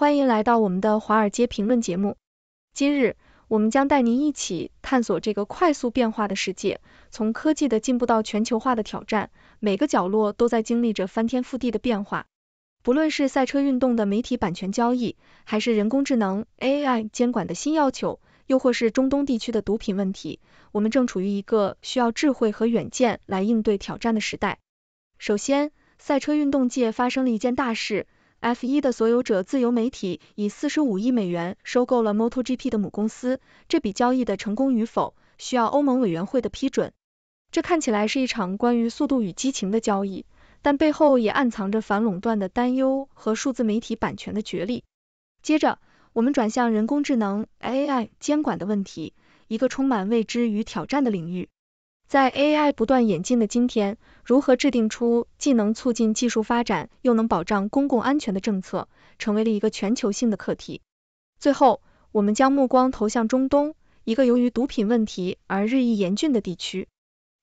欢迎来到我们的《华尔街评论》节目。今日，我们将带您一起探索这个快速变化的世界。从科技的进步到全球化的挑战，每个角落都在经历着翻天覆地的变化。不论是赛车运动的媒体版权交易，还是人工智能 AI 监管的新要求，又或是中东地区的毒品问题，我们正处于一个需要智慧和远见来应对挑战的时代。首先，赛车运动界发生了一件大事。F1 的所有者自由媒体以四十五亿美元收购了 Motogp 的母公司，这笔交易的成功与否需要欧盟委员会的批准。这看起来是一场关于速度与激情的交易，但背后也暗藏着反垄断的担忧和数字媒体版权的角力。接着，我们转向人工智能 AI 监管的问题，一个充满未知与挑战的领域。在 AI 不断演进的今天，如何制定出既能促进技术发展，又能保障公共安全的政策，成为了一个全球性的课题。最后，我们将目光投向中东，一个由于毒品问题而日益严峻的地区。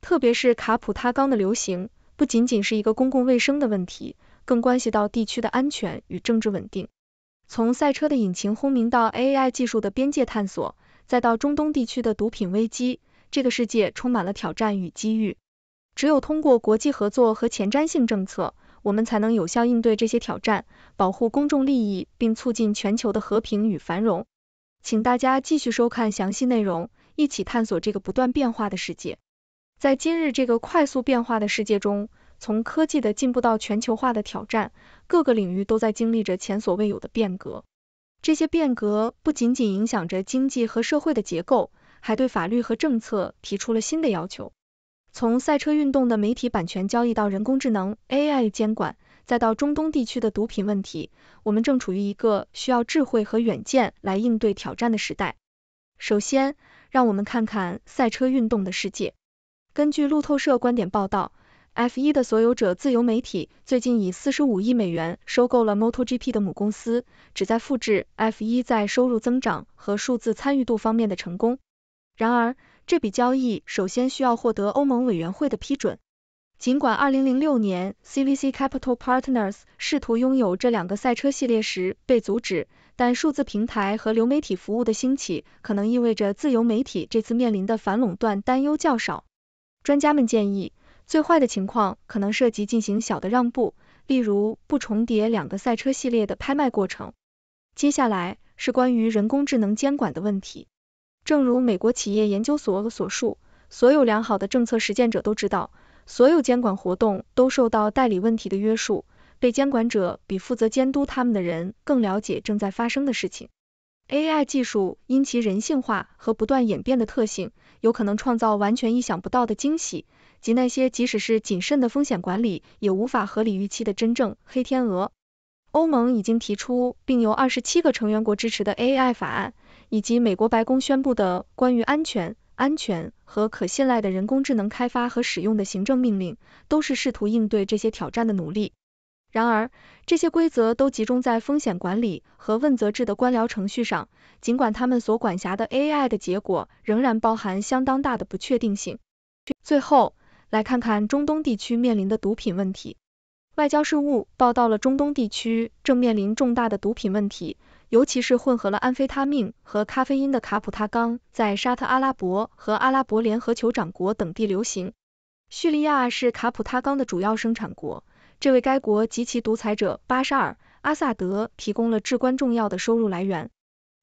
特别是卡普他刚的流行，不仅仅是一个公共卫生的问题，更关系到地区的安全与政治稳定。从赛车的引擎轰鸣到 AI 技术的边界探索，再到中东地区的毒品危机。这个世界充满了挑战与机遇，只有通过国际合作和前瞻性政策，我们才能有效应对这些挑战，保护公众利益，并促进全球的和平与繁荣。请大家继续收看详细内容，一起探索这个不断变化的世界。在今日这个快速变化的世界中，从科技的进步到全球化的挑战，各个领域都在经历着前所未有的变革。这些变革不仅仅影响着经济和社会的结构。还对法律和政策提出了新的要求。从赛车运动的媒体版权交易到人工智能 AI 监管，再到中东地区的毒品问题，我们正处于一个需要智慧和远见来应对挑战的时代。首先，让我们看看赛车运动的世界。根据路透社观点报道，F1 的所有者自由媒体最近以45亿美元收购了 MotoGP 的母公司，旨在复制 F1 在收入增长和数字参与度方面的成功。然而，这笔交易首先需要获得欧盟委员会的批准。尽管2006年 CVC Capital Partners 试图拥有这两个赛车系列时被阻止，但数字平台和流媒体服务的兴起可能意味着自由媒体这次面临的反垄断担忧较少。专家们建议，最坏的情况可能涉及进行小的让步，例如不重叠两个赛车系列的拍卖过程。接下来是关于人工智能监管的问题。正如美国企业研究所所述，所有良好的政策实践者都知道，所有监管活动都受到代理问题的约束。被监管者比负责监督他们的人更了解正在发生的事情。AI 技术因其人性化和不断演变的特性，有可能创造完全意想不到的惊喜及那些即使是谨慎的风险管理也无法合理预期的真正黑天鹅。欧盟已经提出并由二十七个成员国支持的 AI 法案。以及美国白宫宣布的关于安全、安全和可信赖的人工智能开发和使用的行政命令，都是试图应对这些挑战的努力。然而，这些规则都集中在风险管理和问责制的官僚程序上，尽管他们所管辖的 AI 的结果仍然包含相当大的不确定性。最后，来看看中东地区面临的毒品问题。外交事务报道了中东地区正面临重大的毒品问题。尤其是混合了安非他命和咖啡因的卡普他刚，在沙特阿拉伯和阿拉伯联合酋长国等地流行。叙利亚是卡普他刚的主要生产国，这为该国及其独裁者巴沙尔·阿萨德提供了至关重要的收入来源。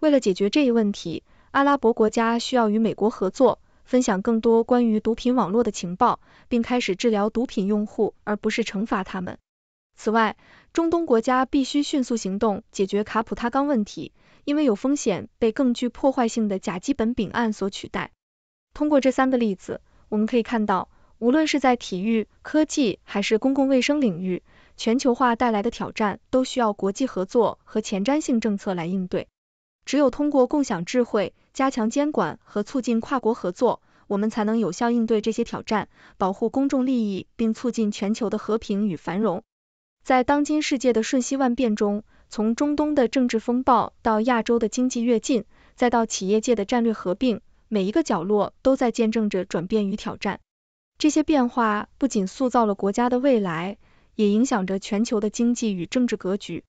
为了解决这一问题，阿拉伯国家需要与美国合作，分享更多关于毒品网络的情报，并开始治疗毒品用户，而不是惩罚他们。此外，中东国家必须迅速行动解决卡普塔冈问题，因为有风险被更具破坏性的甲基苯丙胺所取代。通过这三个例子，我们可以看到，无论是在体育、科技还是公共卫生领域，全球化带来的挑战都需要国际合作和前瞻性政策来应对。只有通过共享智慧、加强监管和促进跨国合作，我们才能有效应对这些挑战，保护公众利益，并促进全球的和平与繁荣。在当今世界的瞬息万变中，从中东的政治风暴到亚洲的经济跃进，再到企业界的战略合并，每一个角落都在见证着转变与挑战。这些变化不仅塑造了国家的未来，也影响着全球的经济与政治格局。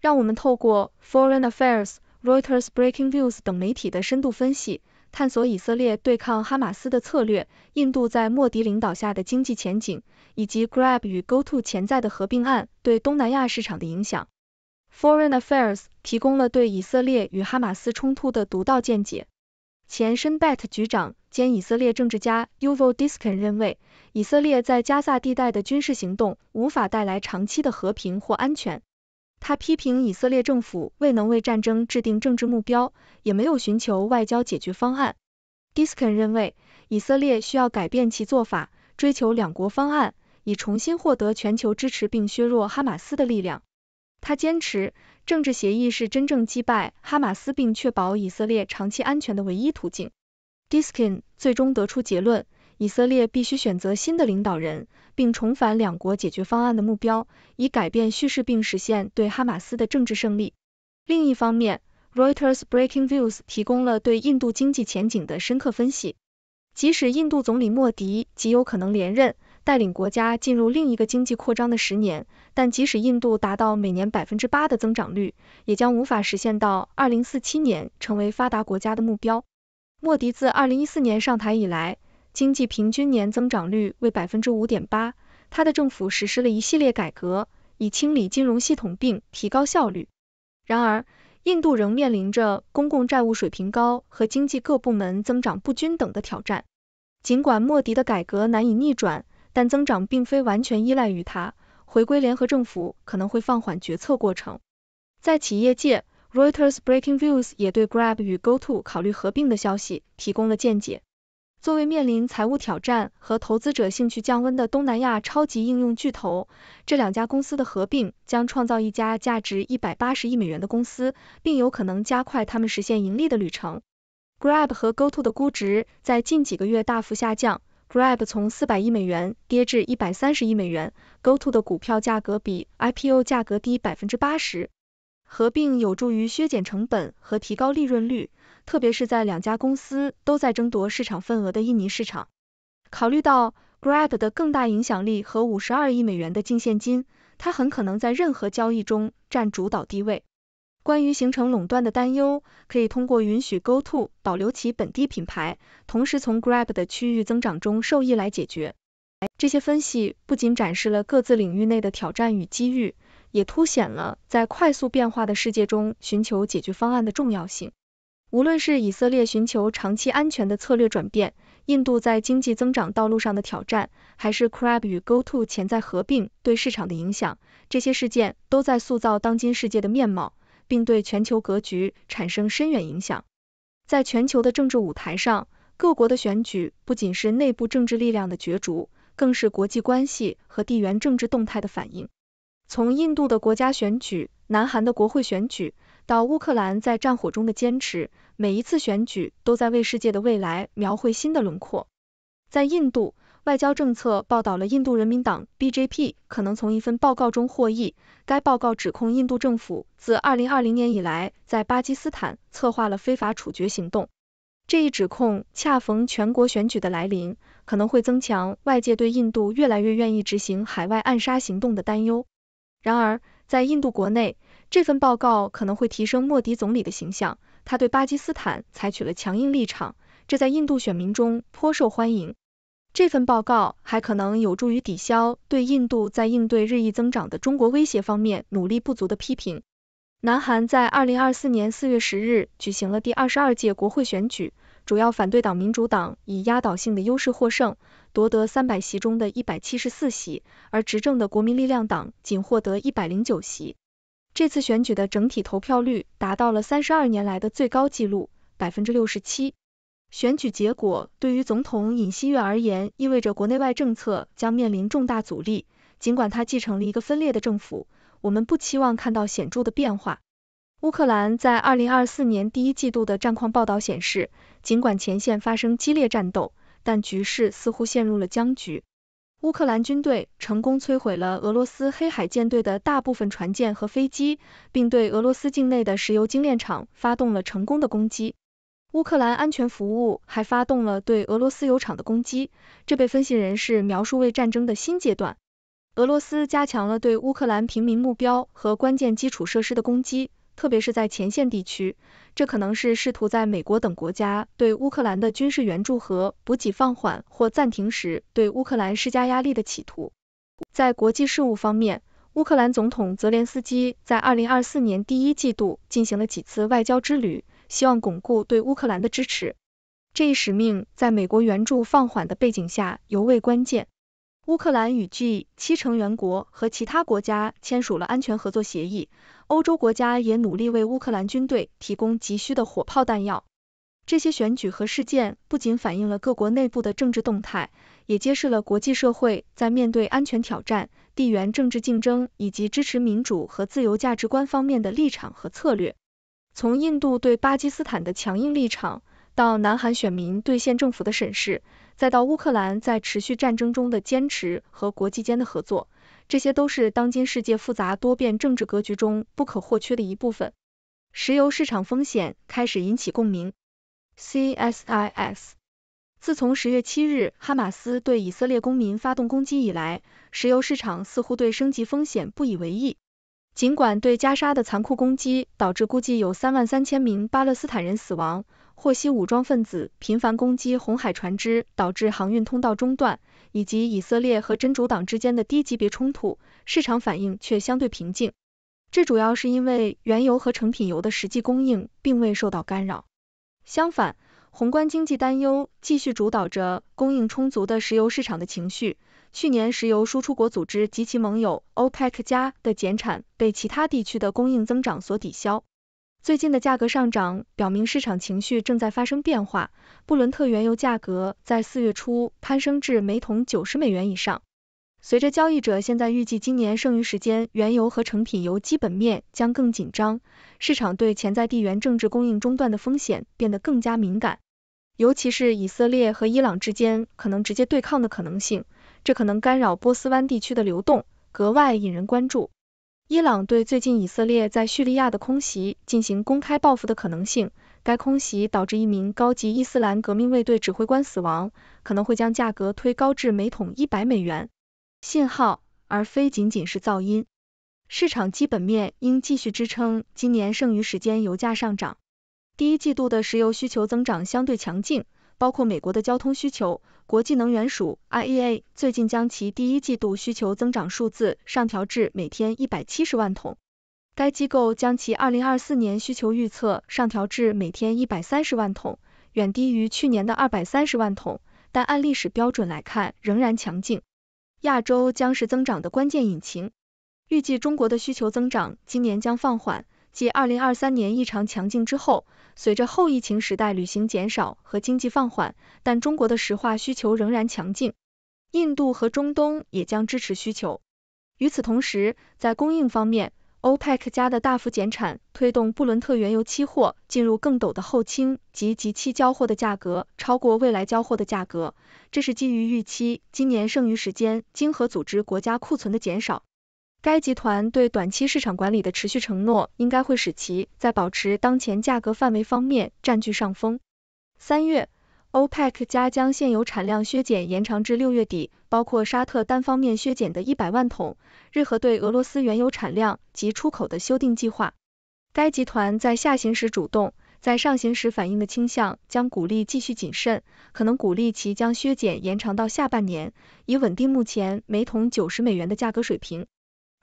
让我们透过 Foreign Affairs、Reuters、Breaking News 等媒体的深度分析。探索以色列对抗哈马斯的策略，印度在莫迪领导下的经济前景，以及 Grab 与 GoTo 潜在的合并案对东南亚市场的影响。Foreign Affairs 提供了对以色列与哈马斯冲突的独到见解。前身 Bet 局长兼以色列政治家 Yuval Diskin 认为，以色列在加萨地带的军事行动无法带来长期的和平或安全。他批评以色列政府未能为战争制定政治目标，也没有寻求外交解决方案。d i s k i n 认为，以色列需要改变其做法，追求两国方案，以重新获得全球支持并削弱哈马斯的力量。他坚持，政治协议是真正击败哈马斯并确保以色列长期安全的唯一途径。d i s k i n 最终得出结论。以色列必须选择新的领导人，并重返两国解决方案的目标，以改变叙事并实现对哈马斯的政治胜利。另一方面，Reuters Breaking Views 提供了对印度经济前景的深刻分析。即使印度总理莫迪极有可能连任，带领国家进入另一个经济扩张的十年，但即使印度达到每年百分之八的增长率，也将无法实现到二零四七年成为发达国家的目标。莫迪自二零一四年上台以来。经济平均年增长率为百分之五点八，他的政府实施了一系列改革，以清理金融系统并提高效率。然而，印度仍面临着公共债务水平高和经济各部门增长不均等的挑战。尽管莫迪的改革难以逆转，但增长并非完全依赖于他。回归联合政府可能会放缓决策过程。在企业界，Reuters Breaking Views 也对 Grab 与 GoTo 考虑合并的消息提供了见解。作为面临财务挑战和投资者兴趣降温的东南亚超级应用巨头，这两家公司的合并将创造一家价值一百八十亿美元的公司，并有可能加快他们实现盈利的旅程。Grab 和 GoTo 的估值在近几个月大幅下降，Grab 从四百亿美元跌至一百三十亿美元，GoTo 的股票价格比 IPO 价格低百分之八十。合并有助于削减成本和提高利润率。特别是在两家公司都在争夺市场份额的印尼市场，考虑到 Grab 的更大影响力和五十二亿美元的净现金，它很可能在任何交易中占主导地位。关于形成垄断的担忧，可以通过允许 GoTo 保留其本地品牌，同时从 Grab 的区域增长中受益来解决。这些分析不仅展示了各自领域内的挑战与机遇，也凸显了在快速变化的世界中寻求解决方案的重要性。无论是以色列寻求长期安全的策略转变，印度在经济增长道路上的挑战，还是 CRB a 与 GoTo 潜在合并对市场的影响，这些事件都在塑造当今世界的面貌，并对全球格局产生深远影响。在全球的政治舞台上，各国的选举不仅是内部政治力量的角逐，更是国际关系和地缘政治动态的反映。从印度的国家选举，南韩的国会选举。到乌克兰在战火中的坚持，每一次选举都在为世界的未来描绘新的轮廓。在印度，外交政策报道了印度人民党 （BJP） 可能从一份报告中获益。该报告指控印度政府自2020年以来在巴基斯坦策划了非法处决行动。这一指控恰逢全国选举的来临，可能会增强外界对印度越来越愿意执行海外暗杀行动的担忧。然而，在印度国内，这份报告可能会提升莫迪总理的形象，他对巴基斯坦采取了强硬立场，这在印度选民中颇受欢迎。这份报告还可能有助于抵消对印度在应对日益增长的中国威胁方面努力不足的批评。南韩在二零二四年四月十日举行了第二十二届国会选举，主要反对党民主党以压倒性的优势获胜，夺得三百席中的一百七十四席，而执政的国民力量党仅获得一百零九席。这次选举的整体投票率达到了三十二年来的最高纪录，百分之六十七。选举结果对于总统尹锡悦而言，意味着国内外政策将面临重大阻力。尽管他继承了一个分裂的政府，我们不期望看到显著的变化。乌克兰在二零二四年第一季度的战况报道显示，尽管前线发生激烈战斗，但局势似乎陷入了僵局。乌克兰军队成功摧毁了俄罗斯黑海舰队的大部分船舰和飞机，并对俄罗斯境内的石油精炼厂发动了成功的攻击。乌克兰安全服务还发动了对俄罗斯油厂的攻击，这被分析人士描述为战争的新阶段。俄罗斯加强了对乌克兰平民目标和关键基础设施的攻击。特别是在前线地区，这可能是试图在美国等国家对乌克兰的军事援助和补给放缓或暂停时，对乌克兰施加压力的企图。在国际事务方面，乌克兰总统泽连斯基在2024年第一季度进行了几次外交之旅，希望巩固对乌克兰的支持。这一使命在美国援助放缓的背景下尤为关键。乌克兰与 G7 成员国和其他国家签署了安全合作协议，欧洲国家也努力为乌克兰军队提供急需的火炮弹药。这些选举和事件不仅反映了各国内部的政治动态，也揭示了国际社会在面对安全挑战、地缘政治竞争以及支持民主和自由价值观方面的立场和策略。从印度对巴基斯坦的强硬立场，到南韩选民对现政府的审视。再到乌克兰在持续战争中的坚持和国际间的合作，这些都是当今世界复杂多变政治格局中不可或缺的一部分。石油市场风险开始引起共鸣。CSIS，自从十月七日哈马斯对以色列公民发动攻击以来，石油市场似乎对升级风险不以为意。尽管对加沙的残酷攻击导致估计有三万三千名巴勒斯坦人死亡。获悉武装分子频繁攻击红海船只，导致航运通道中断，以及以色列和真主党之间的低级别冲突，市场反应却相对平静。这主要是因为原油和成品油的实际供应并未受到干扰。相反，宏观经济担忧继续主导着供应充足的石油市场的情绪。去年，石油输出国组织及其盟友 OPEC 加的减产被其他地区的供应增长所抵消。最近的价格上涨表明市场情绪正在发生变化。布伦特原油价格在四月初攀升至每桶九十美元以上。随着交易者现在预计今年剩余时间，原油和成品油基本面将更紧张，市场对潜在地缘政治供应中断的风险变得更加敏感，尤其是以色列和伊朗之间可能直接对抗的可能性，这可能干扰波斯湾地区的流动，格外引人关注。伊朗对最近以色列在叙利亚的空袭进行公开报复的可能性，该空袭导致一名高级伊斯兰革命卫队指挥官死亡，可能会将价格推高至每桶一百美元。信号，而非仅仅是噪音。市场基本面应继续支撑今年剩余时间油价上涨。第一季度的石油需求增长相对强劲。包括美国的交通需求，国际能源署 （IEA） 最近将其第一季度需求增长数字上调至每天一百七十万桶。该机构将其二零二四年需求预测上调至每天一百三十万桶，远低于去年的二百三十万桶，但按历史标准来看仍然强劲。亚洲将是增长的关键引擎，预计中国的需求增长今年将放缓。继二零二三年异常强劲之后，随着后疫情时代旅行减少和经济放缓，但中国的石化需求仍然强劲。印度和中东也将支持需求。与此同时，在供应方面，OPEC 家的大幅减产推动布伦特原油期货进入更陡的后倾，及即期交货的价格超过未来交货的价格。这是基于预期今年剩余时间经合组织国家库存的减少。该集团对短期市场管理的持续承诺，应该会使其在保持当前价格范围方面占据上风。三月，OPEC 加将现有产量削减延长至六月底，包括沙特单方面削减的一百万桶日和对俄罗斯原油产量及出口的修订计划。该集团在下行时主动，在上行时反应的倾向将鼓励继续谨慎，可能鼓励其将削减延长到下半年，以稳定目前每桶九十美元的价格水平。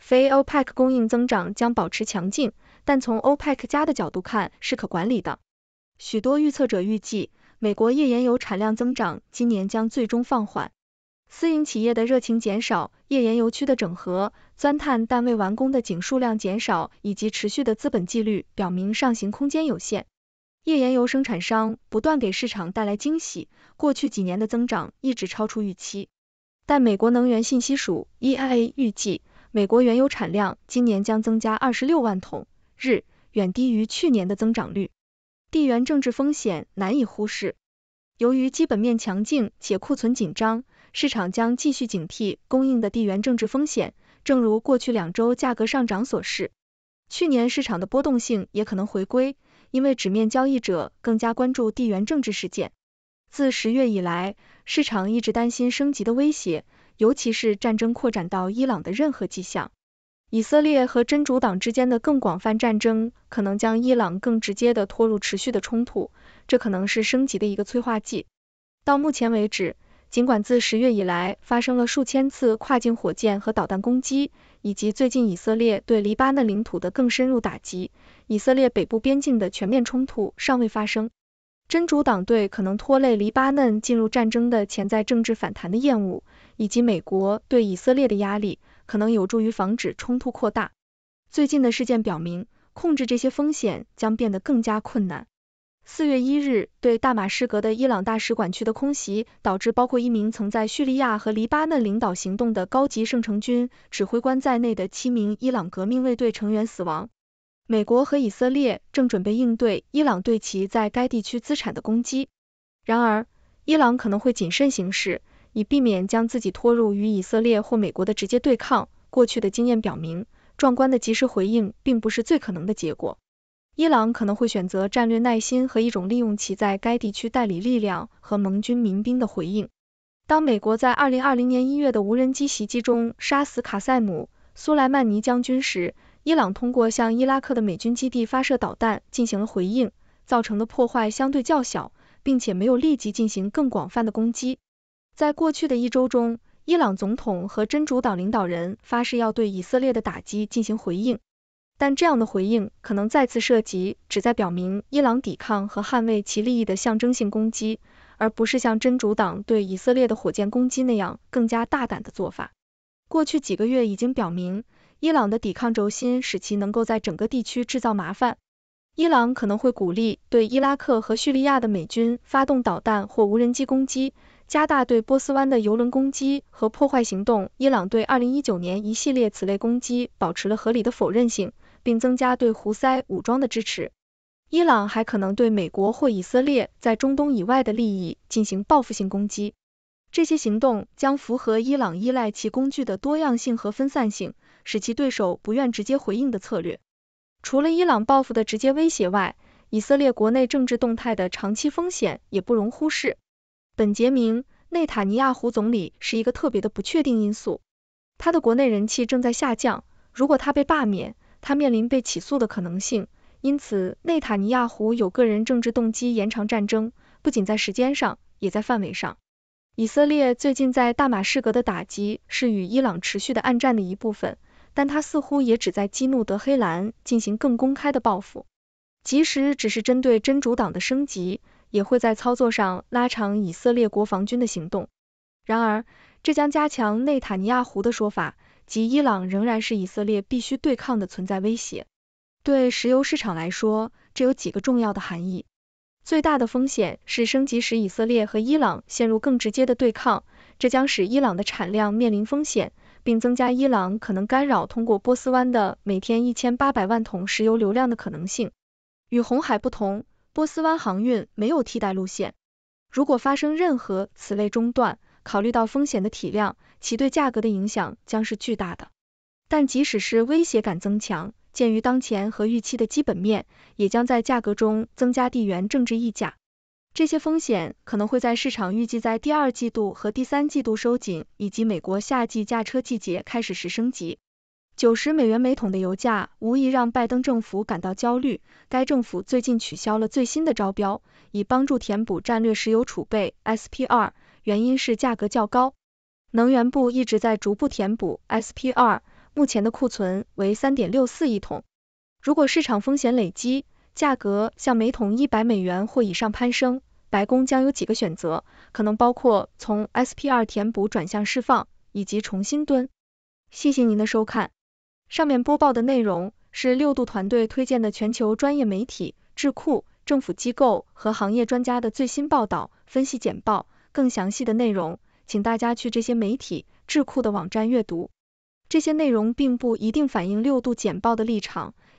非 OPEC 供应增长将保持强劲，但从 OPEC 加的角度看是可管理的。许多预测者预计，美国页岩油产量增长今年将最终放缓。私营企业的热情减少，页岩油区的整合、钻探但未完工的井数量减少，以及持续的资本纪律，表明上行空间有限。页岩油生产商不断给市场带来惊喜，过去几年的增长一直超出预期，但美国能源信息署 （EIA） 预计。美国原油产量今年将增加二十六万桶日，远低于去年的增长率。地缘政治风险难以忽视。由于基本面强劲且库存紧张，市场将继续警惕供应的地缘政治风险。正如过去两周价格上涨所示，去年市场的波动性也可能回归，因为纸面交易者更加关注地缘政治事件。自十月以来，市场一直担心升级的威胁。尤其是战争扩展到伊朗的任何迹象，以色列和真主党之间的更广泛战争可能将伊朗更直接的拖入持续的冲突，这可能是升级的一个催化剂。到目前为止，尽管自十月以来发生了数千次跨境火箭和导弹攻击，以及最近以色列对黎巴嫩领土的更深入打击，以色列北部边境的全面冲突尚未发生。真主党对可能拖累黎巴嫩进入战争的潜在政治反弹的厌恶，以及美国对以色列的压力，可能有助于防止冲突扩大。最近的事件表明，控制这些风险将变得更加困难。四月一日对大马士革的伊朗大使馆区的空袭，导致包括一名曾在叙利亚和黎巴嫩领导行动的高级圣城军指挥官在内的七名伊朗革命卫队成员死亡。美国和以色列正准备应对伊朗对其在该地区资产的攻击，然而伊朗可能会谨慎行事，以避免将自己拖入与以色列或美国的直接对抗。过去的经验表明，壮观的及时回应并不是最可能的结果。伊朗可能会选择战略耐心和一种利用其在该地区代理力量和盟军民兵的回应。当美国在二零二零年一月的无人机袭击中杀死卡塞姆·苏莱曼尼将军时，伊朗通过向伊拉克的美军基地发射导弹进行了回应，造成的破坏相对较小，并且没有立即进行更广泛的攻击。在过去的一周中，伊朗总统和真主党领导人发誓要对以色列的打击进行回应，但这样的回应可能再次涉及旨在表明伊朗抵抗和捍卫其利益的象征性攻击，而不是像真主党对以色列的火箭攻击那样更加大胆的做法。过去几个月已经表明。伊朗的抵抗轴心使其能够在整个地区制造麻烦。伊朗可能会鼓励对伊拉克和叙利亚的美军发动导弹或无人机攻击，加大对波斯湾的油轮攻击和破坏行动。伊朗对二零一九年一系列此类攻击保持了合理的否认性，并增加对胡塞武装的支持。伊朗还可能对美国或以色列在中东以外的利益进行报复性攻击。这些行动将符合伊朗依赖其工具的多样性和分散性。使其对手不愿直接回应的策略。除了伊朗报复的直接威胁外，以色列国内政治动态的长期风险也不容忽视。本杰明·内塔尼亚胡总理是一个特别的不确定因素，他的国内人气正在下降。如果他被罢免，他面临被起诉的可能性。因此，内塔尼亚胡有个人政治动机延长战争，不仅在时间上，也在范围上。以色列最近在大马士革的打击是与伊朗持续的暗战的一部分。但他似乎也旨在激怒德黑兰，进行更公开的报复，即使只是针对真主党的升级，也会在操作上拉长以色列国防军的行动。然而，这将加强内塔尼亚胡的说法，即伊朗仍然是以色列必须对抗的存在威胁。对石油市场来说，这有几个重要的含义。最大的风险是升级使以色列和伊朗陷入更直接的对抗，这将使伊朗的产量面临风险。并增加伊朗可能干扰通过波斯湾的每天一千八百万桶石油流量的可能性。与红海不同，波斯湾航运没有替代路线。如果发生任何此类中断，考虑到风险的体量，其对价格的影响将是巨大的。但即使是威胁感增强，鉴于当前和预期的基本面，也将在价格中增加地缘政治溢价。这些风险可能会在市场预计在第二季度和第三季度收紧，以及美国夏季驾车季节开始时升级。九十美元每桶的油价无疑让拜登政府感到焦虑。该政府最近取消了最新的招标，以帮助填补战略石油储备 （SPR），原因是价格较高。能源部一直在逐步填补 SPR，目前的库存为三点六四亿桶。如果市场风险累积，价格向每桶一百美元或以上攀升，白宫将有几个选择，可能包括从 SPR 填补转向释放，以及重新蹲。谢谢您的收看。上面播报的内容是六度团队推荐的全球专业媒体、智库、政府机构和行业专家的最新报道、分析简报。更详细的内容，请大家去这些媒体、智库的网站阅读。这些内容并不一定反映六度简报的立场。